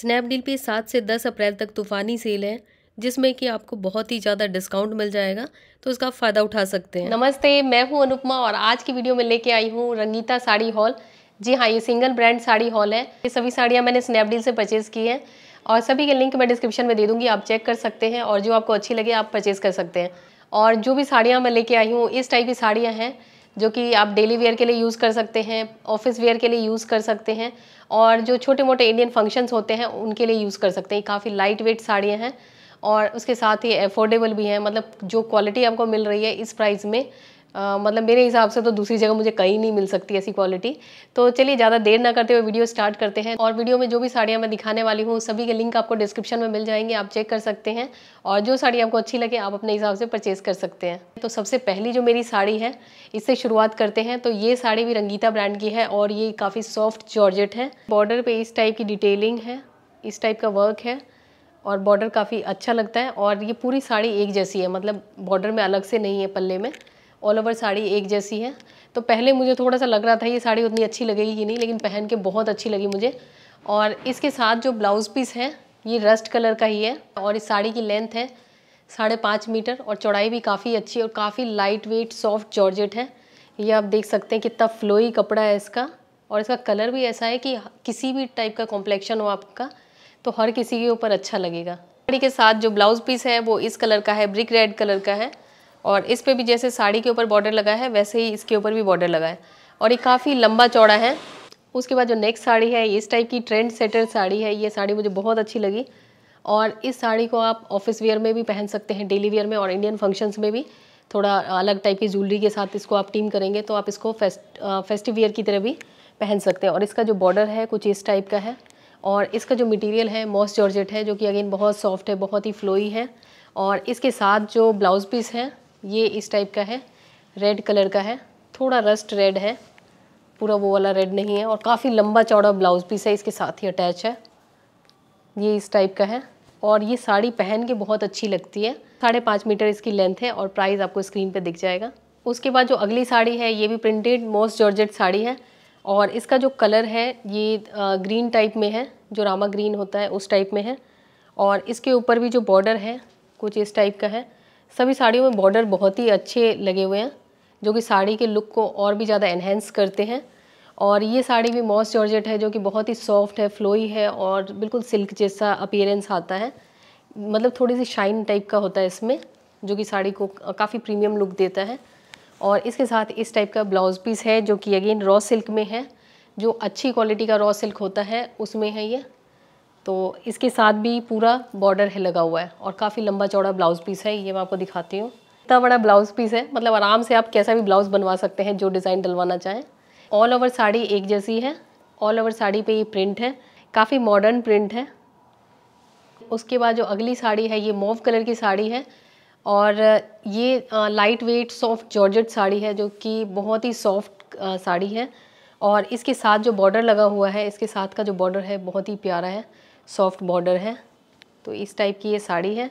Snapdeal पे सात से दस अप्रैल तक तूफ़ानी सेल है जिसमें कि आपको बहुत ही ज़्यादा डिस्काउंट मिल जाएगा तो उसका फ़ायदा उठा सकते हैं नमस्ते मैं हूँ अनुपमा और आज की वीडियो में लेके आई हूँ रंगीता साड़ी हॉल जी हाँ ये सिंगल ब्रांड साड़ी हॉल है ये सभी साड़ियाँ मैंने स्नैपडील से परचेज़ की हैं और सभी के लिंक मैं डिस्क्रिप्शन में दे दूँगी आप चेक कर सकते हैं और जो आपको अच्छी लगे आप परचेज़ कर सकते हैं और जो भी साड़ियाँ मैं लेके आई हूँ इस टाइप की साड़ियाँ हैं जो कि आप डेली वेयर के लिए यूज़ कर सकते हैं ऑफिस वेयर के लिए यूज़ कर सकते हैं और जो छोटे मोटे इंडियन फंक्शंस होते हैं उनके लिए यूज़ कर सकते हैं काफ़ी लाइट वेट साड़ियाँ हैं और उसके साथ ही अफोर्डेबल भी हैं मतलब जो क्वालिटी आपको मिल रही है इस प्राइस में मतलब मेरे हिसाब से तो दूसरी जगह मुझे कहीं नहीं मिल सकती ऐसी क्वालिटी तो चलिए ज़्यादा देर ना करते हुए वीडियो स्टार्ट करते हैं और वीडियो में जो भी साड़ियाँ मैं दिखाने वाली हूँ सभी के लिंक आपको डिस्क्रिप्शन में मिल जाएंगे आप चेक कर सकते हैं और जो साड़ी आपको अच्छी लगे आप अपने हिसाब से परचेज कर सकते हैं तो सबसे पहली जो मेरी साड़ी है इससे शुरुआत करते हैं तो ये साड़ी भी रंगीता ब्रांड की है और ये काफ़ी सॉफ्ट जॉर्जेट है बॉर्डर पर इस टाइप की डिटेलिंग है इस टाइप का वर्क है और बॉर्डर काफ़ी अच्छा लगता है और ये पूरी साड़ी एक जैसी है मतलब बॉर्डर में अलग से नहीं है पल्ले में ऑल ओवर साड़ी एक जैसी है तो पहले मुझे थोड़ा सा लग रहा था ये साड़ी उतनी अच्छी लगेगी ही नहीं लेकिन पहन के बहुत अच्छी लगी मुझे और इसके साथ जो ब्लाउज़ पीस है ये रस्ट कलर का ही है और इस साड़ी की लेंथ है साढ़े पाँच मीटर और चौड़ाई भी काफ़ी अच्छी और काफ़ी लाइट वेट सॉफ्ट जॉर्जेट है ये आप देख सकते हैं कितना फ्लोई कपड़ा है इसका और इसका कलर भी ऐसा है कि किसी भी टाइप का कॉम्प्लेक्शन हो आपका तो हर किसी के ऊपर अच्छा लगेगा साड़ी के साथ जो ब्लाउज पीस है वो इस कलर का है ब्रिक रेड कलर का है और इस पे भी जैसे साड़ी के ऊपर बॉर्डर लगा है वैसे ही इसके ऊपर भी बॉर्डर लगा है और ये काफ़ी लंबा चौड़ा है उसके बाद जो नेक्स्ट साड़ी है इस टाइप की ट्रेंड सेटर साड़ी है ये साड़ी मुझे बहुत अच्छी लगी और इस साड़ी को आप ऑफिस वेयर में भी पहन सकते हैं डेली वेयर में और इंडियन फंक्शंस में भी थोड़ा अलग टाइप की ज्वेलरी के साथ इसको आप टीम करेंगे तो आप इसको फेस्ट फेस्टिव वेयर की तरह भी पहन सकते हैं और इसका जो बॉर्डर है कुछ इस टाइप का है और इसका जो मटेरियल है मॉस जॉर्जेट है जो कि अगेन बहुत सॉफ्ट है बहुत ही फ्लोई है और इसके साथ जो ब्लाउज़ पीस है ये इस टाइप का है रेड कलर का है थोड़ा रस्ट रेड है पूरा वो वाला रेड नहीं है और काफ़ी लंबा चौड़ा ब्लाउज़ पीस है इसके साथ ही अटैच है ये इस टाइप का है और ये साड़ी पहन के बहुत अच्छी लगती है साढ़े पाँच मीटर इसकी लेंथ है और प्राइस आपको स्क्रीन पे दिख जाएगा उसके बाद जो अगली साड़ी है ये भी प्रिंटेड मोस्ट जॉर्जेट साड़ी है और इसका जो कलर है ये ग्रीन टाइप में है जो रामा ग्रीन होता है उस टाइप में है और इसके ऊपर भी जो बॉर्डर है कुछ इस टाइप का है सभी साड़ियों में बॉर्डर बहुत ही अच्छे लगे हुए हैं जो कि साड़ी के लुक को और भी ज़्यादा एनहेंस करते हैं और ये साड़ी भी मॉस जॉर्जेट है जो कि बहुत ही सॉफ्ट है फ्लोई है और बिल्कुल सिल्क जैसा अपीयरेंस आता है मतलब थोड़ी सी शाइन टाइप का होता है इसमें जो कि साड़ी को काफ़ी प्रीमियम लुक देता है और इसके साथ इस टाइप का ब्लाउज़ पीस है जो कि अगेन रॉ सिल्क में है जो अच्छी क्वालिटी का रॉ सिल्क होता है उसमें है ये तो इसके साथ भी पूरा बॉर्डर है लगा हुआ है और काफ़ी लंबा चौड़ा ब्लाउज़ पीस है ये मैं आपको दिखाती हूँ इतना बड़ा ब्लाउज़ पीस है मतलब आराम से आप कैसा भी ब्लाउज़ बनवा सकते हैं जो डिज़ाइन डलवाना चाहें ऑल ओवर साड़ी एक जैसी है ऑल ओवर साड़ी पे ये प्रिंट है काफ़ी मॉडर्न प्रिंट है उसके बाद जो अगली साड़ी है ये मोव कलर की साड़ी है और ये light weight soft georgette sari है जो कि बहुत ही सॉफ्ट साड़ी है और इसके साथ जो बॉर्डर लगा हुआ है इसके साथ का जो बॉर्डर है बहुत ही प्यारा है सॉफ्ट बॉर्डर है तो इस टाइप की ये साड़ी है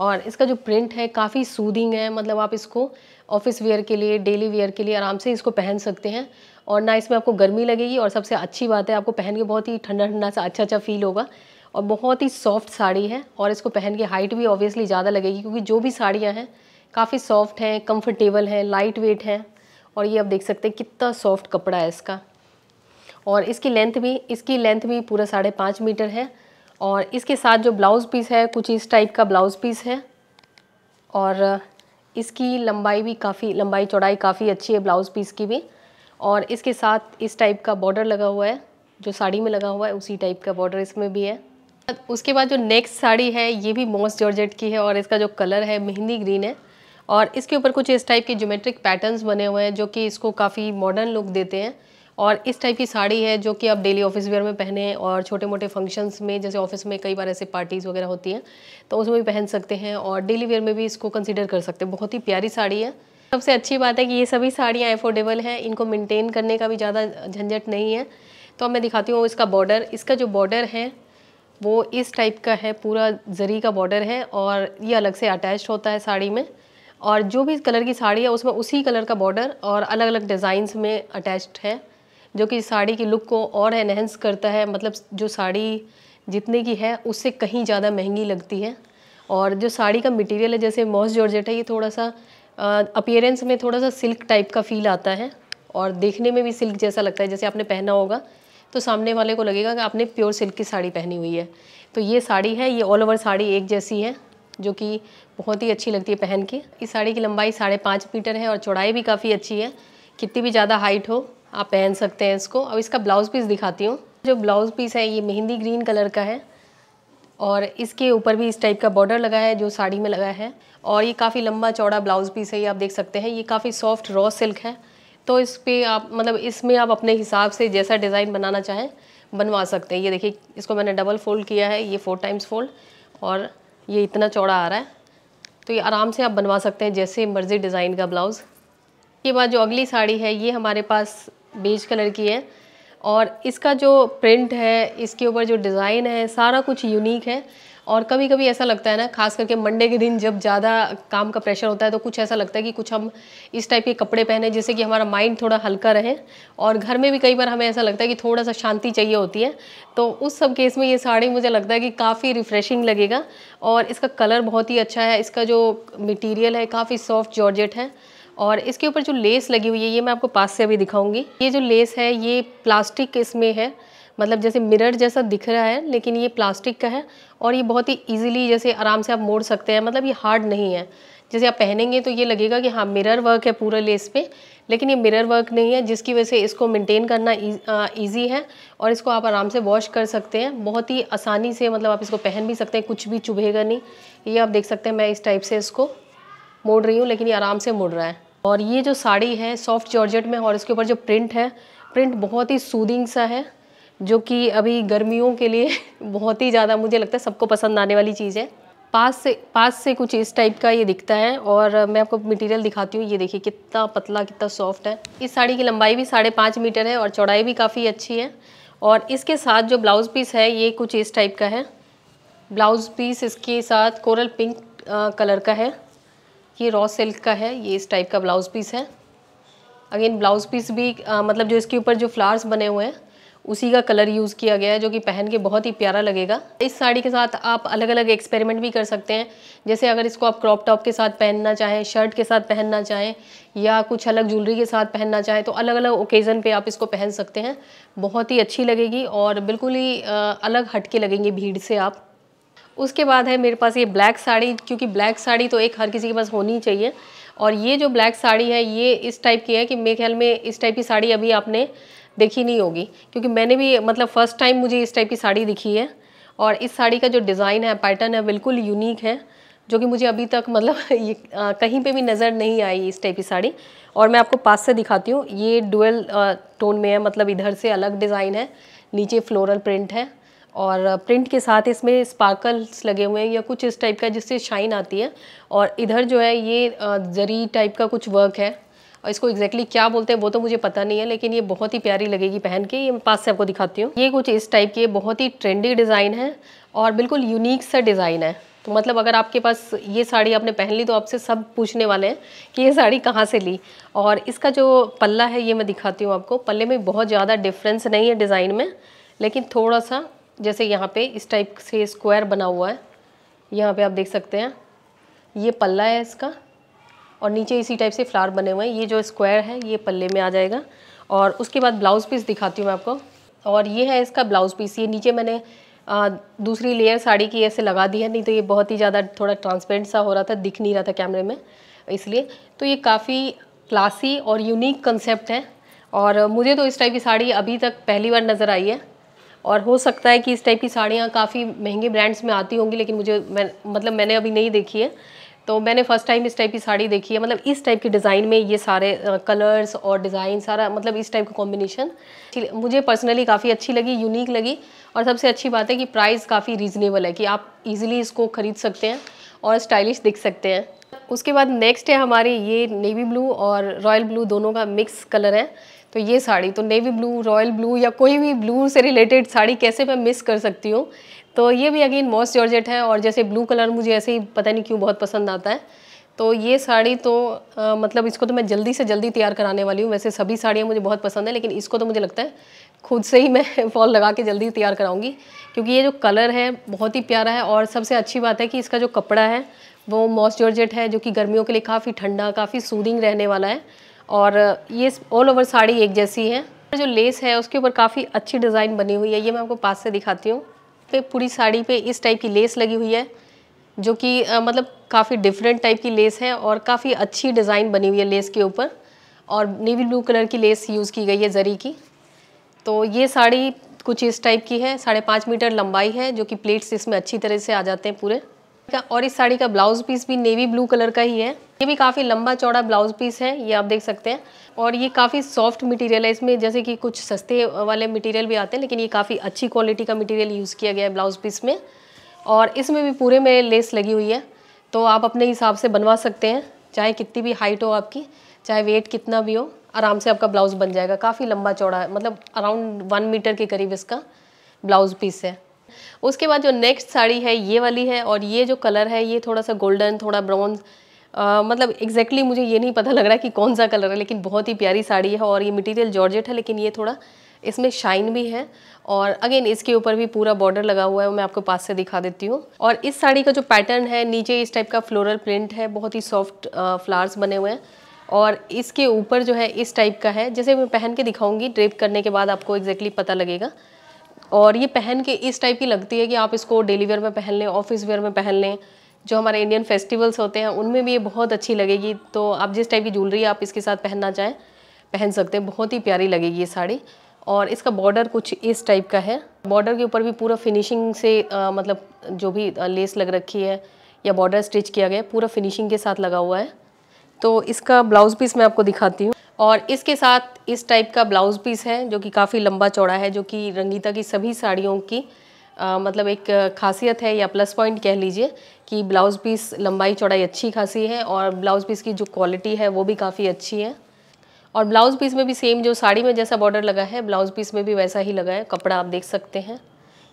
और इसका जो प्रिंट है काफ़ी सूदिंग है मतलब आप इसको ऑफिस वेयर के लिए डेली वेयर के लिए आराम से इसको पहन सकते हैं और ना इसमें आपको गर्मी लगेगी और सबसे अच्छी बात है आपको पहन के बहुत ही ठंडा ठंडा सा अच्छा अच्छा फील होगा और बहुत ही सॉफ्ट साड़ी है और इसको पहन के हाइट भी ऑब्वियसली ज़्यादा लगेगी क्योंकि जो भी साड़ियाँ हैं काफ़ी सॉफ्ट हैं कम्फर्टेबल हैं लाइट वेट हैं और ये आप देख सकते हैं कितना सॉफ्ट कपड़ा है इसका और इसकी लेंथ भी इसकी लेंथ भी पूरा साढ़े पाँच मीटर है और इसके साथ जो ब्लाउज़ पीस है कुछ इस टाइप का ब्लाउज़ पीस है और इसकी लंबाई भी काफ़ी लंबाई चौड़ाई काफ़ी अच्छी है ब्लाउज़ पीस की भी और इसके साथ इस टाइप का बॉर्डर लगा हुआ है जो साड़ी में लगा हुआ है उसी टाइप का बॉर्डर इसमें भी है उसके बाद जो नेक्स्ट साड़ी है ये भी मॉस जॉर्जेट की है और इसका जो कलर है मेहंदी ग्रीन है और इसके ऊपर कुछ इस टाइप के ज्योमेट्रिक पैटर्न्स बने हुए हैं जो कि इसको काफ़ी मॉडर्न लुक देते हैं और इस टाइप की साड़ी है जो कि आप डेली ऑफिस वेयर में पहने और छोटे मोटे फंक्शंस में जैसे ऑफिस में कई बार ऐसे पार्टीज़ वगैरह होती हैं तो उसमें भी पहन सकते हैं और डेली वेयर में भी इसको कंसिडर कर सकते हैं बहुत ही प्यारी साड़ी है सबसे अच्छी बात है कि ये सभी साड़ियाँ अफोर्डेबल हैं इनको मेनटेन करने का भी ज़्यादा झंझट नहीं है तो अब मैं दिखाती हूँ इसका बॉर्डर इसका जो बॉर्डर है वो इस टाइप का है पूरा जरी का बॉर्डर है और ये अलग से अटैच होता है साड़ी में और जो भी कलर की साड़ी है उसमें उसी कलर का बॉर्डर और अलग अलग डिज़ाइंस में अटैच्ड है जो कि साड़ी की लुक को और एनहेंस करता है मतलब जो साड़ी जितने की है उससे कहीं ज़्यादा महंगी लगती है और जो साड़ी का मटेरियल है जैसे मॉस जॉर्जेट है ये थोड़ा सा अपियरेंस में थोड़ा सा सिल्क टाइप का फील आता है और देखने में भी सिल्क जैसा लगता है जैसे आपने पहना होगा तो सामने वाले को लगेगा कि आपने प्योर सिल्क की साड़ी पहनी हुई है तो ये साड़ी है ये ऑल ओवर साड़ी एक जैसी है जो कि बहुत ही अच्छी लगती है पहन के इस साड़ी की लंबाई साढ़े पाँच मीटर है और चौड़ाई भी काफ़ी अच्छी है कितनी भी ज़्यादा हाइट हो आप पहन सकते हैं इसको अब इसका ब्लाउज़ पीस दिखाती हूँ जो ब्लाउज़ पीस है ये मेहंदी ग्रीन कलर का है और इसके ऊपर भी इस टाइप का बॉर्डर लगा है जो साड़ी में लगा है और ये काफ़ी लंबा चौड़ा ब्लाउज़ पीस है ये आप देख सकते हैं ये काफ़ी सॉफ्ट रॉ सिल्क है तो इस पर आप मतलब इसमें आप अपने हिसाब से जैसा डिज़ाइन बनाना चाहें बनवा सकते हैं ये देखिए इसको मैंने डबल फोल्ड किया है ये फोर टाइम्स फोल्ड और ये इतना चौड़ा आ रहा है तो ये आराम से आप बनवा सकते हैं जैसे मर्ज़ी डिज़ाइन का ब्लाउज़ के बाद जो अगली साड़ी है ये हमारे पास बेज कलर की है और इसका जो प्रिंट है इसके ऊपर जो डिज़ाइन है सारा कुछ यूनिक है और कभी कभी ऐसा लगता है ना खास करके मंडे के दिन जब ज़्यादा काम का प्रेशर होता है तो कुछ ऐसा लगता है कि कुछ हम इस टाइप के कपड़े पहने जिससे कि हमारा माइंड थोड़ा हल्का रहे और घर में भी कई बार हमें ऐसा लगता है कि थोड़ा सा शांति चाहिए होती है तो उस सब केस में ये साड़ी मुझे लगता है कि काफ़ी रिफ़्रेशिंग लगेगा और इसका कलर बहुत ही अच्छा है इसका जो मटीरियल है काफ़ी सॉफ्ट जॉर्जेट है और इसके ऊपर जो लेस लगी हुई है ये मैं आपको पास से अभी दिखाऊंगी ये जो लेस है ये प्लास्टिक इसमें है मतलब जैसे मिरर जैसा दिख रहा है लेकिन ये प्लास्टिक का है और ये बहुत ही इजीली जैसे आराम से आप मोड़ सकते हैं मतलब ये हार्ड नहीं है जैसे आप पहनेंगे तो ये लगेगा कि हाँ मिरर वर्क है पूरा लेस पे लेकिन ये मिरर वर्क नहीं है जिसकी वजह से इसको मेंटेन करना इजी e, है और इसको आप आराम से वॉश कर सकते हैं बहुत ही आसानी से मतलब आप इसको पहन भी सकते हैं कुछ भी चुभेगा नहीं ये आप देख सकते हैं मैं इस टाइप से इसको मोड़ रही हूँ लेकिन ये आराम से मुड़ रहा है और ये जो साड़ी है सॉफ्ट जॉर्जेट में और इसके ऊपर जो प्रिंट है प्रिंट बहुत ही सूदिंग सा है जो कि अभी गर्मियों के लिए बहुत ही ज़्यादा मुझे लगता है सबको पसंद आने वाली चीज़ है पास से पास से कुछ इस टाइप का ये दिखता है और मैं आपको मटेरियल दिखाती हूँ ये देखिए कितना पतला कितना सॉफ्ट है इस साड़ी की लंबाई भी साढ़े पाँच मीटर है और चौड़ाई भी काफ़ी अच्छी है और इसके साथ जो ब्लाउज़ पीस है ये कुछ इस टाइप का है ब्लाउज़ पीस इसके साथ कोरल पिंक कलर का है ये रॉ सिल्क का है ये इस टाइप का ब्लाउज़ पीस है अगेन ब्लाउज़ पीस भी आ, मतलब जो इसके ऊपर जो फ्लावर्स बने हुए हैं उसी का कलर यूज़ किया गया है जो कि पहन के बहुत ही प्यारा लगेगा इस साड़ी के साथ आप अलग अलग एक्सपेरिमेंट भी कर सकते हैं जैसे अगर इसको आप क्रॉप टॉप के साथ पहनना चाहें शर्ट के साथ पहनना चाहें या कुछ अलग ज्वेलरी के साथ पहनना चाहें तो अलग अलग ओकेज़न पे आप इसको पहन सकते हैं बहुत ही अच्छी लगेगी और बिल्कुल ही अलग हटके लगेंगे भीड़ से आप उसके बाद है मेरे पास ये ब्लैक साड़ी क्योंकि ब्लैक साड़ी तो एक हर किसी के पास होनी चाहिए और ये जो ब्लैक साड़ी है ये इस टाइप की है कि मेरे ख्याल में इस टाइप की साड़ी अभी आपने देखी नहीं होगी क्योंकि मैंने भी मतलब फ़र्स्ट टाइम मुझे इस टाइप की साड़ी दिखी है और इस साड़ी का जो डिज़ाइन है पैटर्न है बिल्कुल यूनिक है जो कि मुझे अभी तक मतलब ये आ, कहीं पे भी नज़र नहीं आई इस टाइप की साड़ी और मैं आपको पास से दिखाती हूँ ये डुअल टोन में है मतलब इधर से अलग डिज़ाइन है नीचे फ्लोरल प्रिंट है और प्रिंट के साथ इसमें स्पार्कल्स लगे हुए हैं या कुछ इस टाइप का जिससे शाइन आती है और इधर जो है ये जरी टाइप का कुछ वर्क है और इसको एग्जैक्टली exactly क्या बोलते हैं वो तो मुझे पता नहीं है लेकिन ये बहुत ही प्यारी लगेगी पहन के ये पास से आपको दिखाती हूँ ये कुछ इस टाइप की बहुत ही ट्रेंडी डिज़ाइन है और बिल्कुल यूनिक सा डिज़ाइन है तो मतलब अगर आपके पास ये साड़ी आपने पहन ली तो आपसे सब पूछने वाले हैं कि ये साड़ी कहाँ से ली और इसका जो पल्ला है ये मैं दिखाती हूँ आपको पल्ले में बहुत ज़्यादा डिफरेंस नहीं है डिज़ाइन में लेकिन थोड़ा सा जैसे यहाँ पे इस टाइप से स्क्वायर बना हुआ है यहाँ पे आप देख सकते हैं ये पल्ला है इसका और नीचे इसी टाइप से फ्लावर बने हुए हैं ये जो स्क्वायर है ये पल्ले में आ जाएगा और उसके बाद ब्लाउज़ पीस दिखाती हूँ मैं आपको और ये है इसका ब्लाउज़ पीस ये नीचे मैंने आ, दूसरी लेयर साड़ी की ऐसे लगा दी है नहीं तो ये बहुत ही ज़्यादा थोड़ा ट्रांसपेरेंट सा हो रहा था दिख नहीं रहा था कैमरे में इसलिए तो ये काफ़ी क्लासी और यूनिक कंसेप्ट है और मुझे तो इस टाइप की साड़ी अभी तक पहली बार नज़र आई है और हो सकता है कि इस टाइप की साड़ियाँ काफ़ी महंगे ब्रांड्स में आती होंगी लेकिन मुझे मैं मतलब मैंने अभी नहीं देखी है तो मैंने फर्स्ट टाइम इस टाइप की साड़ी देखी है मतलब इस टाइप के डिज़ाइन में ये सारे कलर्स और डिज़ाइन सारा मतलब इस टाइप का कॉम्बिनेशन मुझे पर्सनली काफ़ी अच्छी लगी यूनिक लगी और सबसे अच्छी बात है कि प्राइस काफ़ी रीज़नेबल है कि आप इजीली इसको ख़रीद सकते हैं और स्टाइलिश दिख सकते हैं उसके बाद नेक्स्ट है हमारी ये नेवी ब्लू और रॉयल ब्लू दोनों का मिक्स कलर है तो ये साड़ी तो नेवी ब्लू रॉयल ब्लू या कोई भी ब्लू से रिलेटेड साड़ी कैसे मैं मिस कर सकती हूँ तो ये भी अगेन मॉस जॉर्जेट है और जैसे ब्लू कलर मुझे ऐसे ही पता नहीं क्यों बहुत पसंद आता है तो ये साड़ी तो आ, मतलब इसको तो मैं जल्दी से जल्दी तैयार कराने वाली हूँ वैसे सभी साड़ियाँ मुझे बहुत पसंद है लेकिन इसको तो मुझे लगता है खुद से ही मैं फॉल लगा के जल्दी तैयार कराऊँगी क्योंकि ये जो कलर है बहुत ही प्यारा है और सबसे अच्छी बात है कि इसका जो कपड़ा है वो मॉइस्चराइजर है जो कि गर्मियों के लिए काफ़ी ठंडा काफ़ी सूदिंग रहने वाला है और ये ऑल ओवर साड़ी एक जैसी है जो लेस है उसके ऊपर काफ़ी अच्छी डिज़ाइन बनी हुई है ये मैं आपको पास से दिखाती हूँ पे पूरी साड़ी पे इस टाइप की लेस लगी हुई है जो कि मतलब काफ़ी डिफरेंट टाइप की लेस है और काफ़ी अच्छी डिज़ाइन बनी हुई है लेस के ऊपर और नेवी ब्लू कलर की लेस यूज़ की गई है जरी की तो ये साड़ी कुछ इस टाइप की है साढ़े पाँच मीटर लंबाई है जो कि प्लेट्स इसमें अच्छी तरह से आ जाते हैं पूरे का और इस साड़ी का ब्लाउज पीस भी नेवी ब्लू कलर का ही है ये भी काफ़ी लंबा चौड़ा ब्लाउज पीस है ये आप देख सकते हैं और ये काफ़ी सॉफ्ट मटेरियल है इसमें जैसे कि कुछ सस्ते वाले मटेरियल भी आते हैं लेकिन ये काफ़ी अच्छी क्वालिटी का मटेरियल यूज़ किया गया है ब्लाउज पीस में और इसमें भी पूरे में लेस लगी हुई है तो आप अपने हिसाब से बनवा सकते हैं चाहे कितनी भी हाइट हो आपकी चाहे वेट कितना भी हो आराम से आपका ब्लाउज़ बन जाएगा काफ़ी लंबा चौड़ा है मतलब अराउंड वन मीटर के करीब इसका ब्लाउज़ पीस है उसके बाद जो नेक्स्ट साड़ी है ये वाली है और ये जो कलर है ये थोड़ा सा गोल्डन थोड़ा ब्राउन मतलब एग्जैक्टली exactly मुझे ये नहीं पता लग रहा कि कौन सा कलर है लेकिन बहुत ही प्यारी साड़ी है और ये मटीरियल जॉर्जेट है लेकिन ये थोड़ा इसमें शाइन भी है और अगेन इसके ऊपर भी पूरा बॉर्डर लगा हुआ है मैं आपको पास से दिखा देती हूँ और इस साड़ी का जो पैटर्न है नीचे इस टाइप का फ्लोरल प्रिंट है बहुत ही सॉफ्ट फ्लावर्स बने हुए हैं और इसके ऊपर जो है इस टाइप का है जैसे मैं पहन के दिखाऊंगी ड्रेप करने के बाद आपको एग्जैक्टली exactly पता लगेगा और ये पहन के इस टाइप की लगती है कि आप इसको डेली वेयर में पहन लें ऑफिस वेयर में पहन लें जो हमारे इंडियन फेस्टिवल्स होते हैं उनमें भी ये बहुत अच्छी लगेगी तो आप जिस टाइप की ज्वेलरी आप इसके साथ पहनना चाहें पहन सकते हैं बहुत ही प्यारी लगेगी ये साड़ी और इसका बॉर्डर कुछ इस टाइप का है बॉर्डर के ऊपर भी पूरा फिनिशिंग से आ, मतलब जो भी लेस लग रखी है या बॉर्डर स्टिच किया गया पूरा फिनिशिंग के साथ लगा हुआ है तो इसका ब्लाउज़ पीस मैं आपको दिखाती हूँ और इसके साथ इस टाइप का ब्लाउज पीस है जो कि काफ़ी लंबा चौड़ा है जो कि रंगीता की सभी साड़ियों की आ, मतलब एक खासियत है या प्लस पॉइंट कह लीजिए कि ब्लाउज़ पीस लंबाई चौड़ाई अच्छी खासी है और ब्लाउज़ पीस की जो क्वालिटी है वो भी काफ़ी अच्छी है और ब्लाउज़ पीस में भी सेम जो साड़ी में जैसा बॉर्डर लगा है ब्लाउज़ पीस में भी वैसा ही लगा है कपड़ा आप देख सकते हैं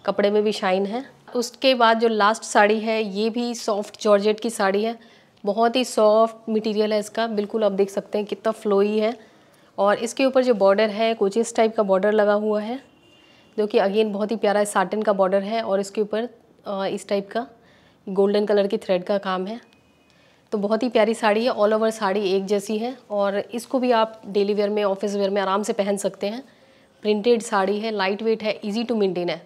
कपड़े में भी शाइन है उसके बाद जो लास्ट साड़ी है ये भी सॉफ्ट जॉर्जेट की साड़ी है बहुत ही सॉफ्ट मटेरियल है इसका बिल्कुल आप देख सकते हैं कितना फ्लोई है और इसके ऊपर जो बॉर्डर है कुछ इस टाइप का बॉर्डर लगा हुआ है जो कि अगेन बहुत ही प्यारा साटन का बॉर्डर है और इसके ऊपर इस टाइप का गोल्डन कलर की थ्रेड का काम है तो बहुत ही प्यारी साड़ी है ऑल ओवर साड़ी एक जैसी है और इसको भी आप डेली वेयर में ऑफिस वेयर में आराम से पहन सकते हैं प्रिंटेड साड़ी है लाइट वेट है ईजी टू मेंटेन है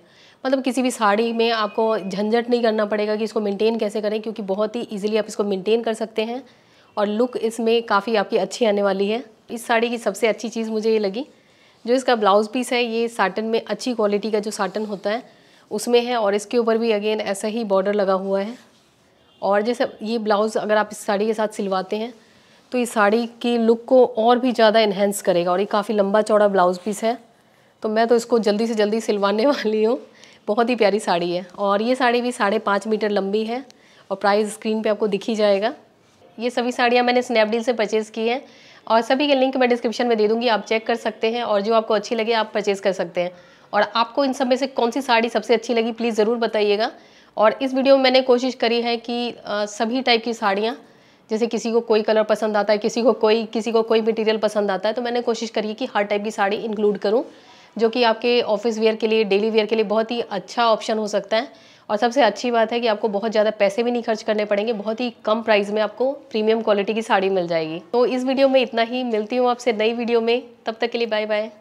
मतलब किसी भी साड़ी में आपको झंझट नहीं करना पड़ेगा कि इसको मेंटेन कैसे करें क्योंकि बहुत ही इजीली आप इसको मेंटेन कर सकते हैं और लुक इसमें काफ़ी आपकी अच्छी आने वाली है इस साड़ी की सबसे अच्छी चीज़ मुझे ये लगी जो इसका ब्लाउज़ पीस है ये साटन में अच्छी क्वालिटी का जो साटन होता है उसमें है और इसके ऊपर भी अगेन ऐसा ही बॉर्डर लगा हुआ है और जैसे ये ब्लाउज़ अगर आप इस साड़ी के साथ सिलवाते हैं तो ये साड़ी की लुक को और भी ज़्यादा इन्हेंस करेगा और ये काफ़ी लंबा चौड़ा ब्लाउज़ पीस है तो मैं तो इसको जल्दी से जल्दी सिलवाने वाली हूँ बहुत ही प्यारी साड़ी है और ये साड़ी भी साढ़े पाँच मीटर लंबी है और प्राइस स्क्रीन पे आपको दिख ही जाएगा ये सभी साड़ियाँ मैंने स्नैपडील से परचेज़ की हैं और सभी के लिंक मैं डिस्क्रिप्शन में दे दूँगी आप चेक कर सकते हैं और जो आपको अच्छी लगे आप परचेज़ कर सकते हैं और आपको इन सब में से कौन सी साड़ी सबसे अच्छी लगी प्लीज़ ज़रूर बताइएगा और इस वीडियो में मैंने कोशिश करी है कि सभी टाइप की साड़ियाँ जैसे किसी को कोई कलर पसंद आता है किसी को कोई किसी को कोई मटेरियल पसंद आता है तो मैंने कोशिश करी कि हर टाइप की साड़ी इंक्लूड करूँ जो कि आपके ऑफिस वेयर के लिए डेली वेयर के लिए बहुत ही अच्छा ऑप्शन हो सकता है और सबसे अच्छी बात है कि आपको बहुत ज़्यादा पैसे भी नहीं खर्च करने पड़ेंगे बहुत ही कम प्राइस में आपको प्रीमियम क्वालिटी की साड़ी मिल जाएगी तो इस वीडियो में इतना ही मिलती हूँ आपसे नई वीडियो में तब तक के लिए बाय बाय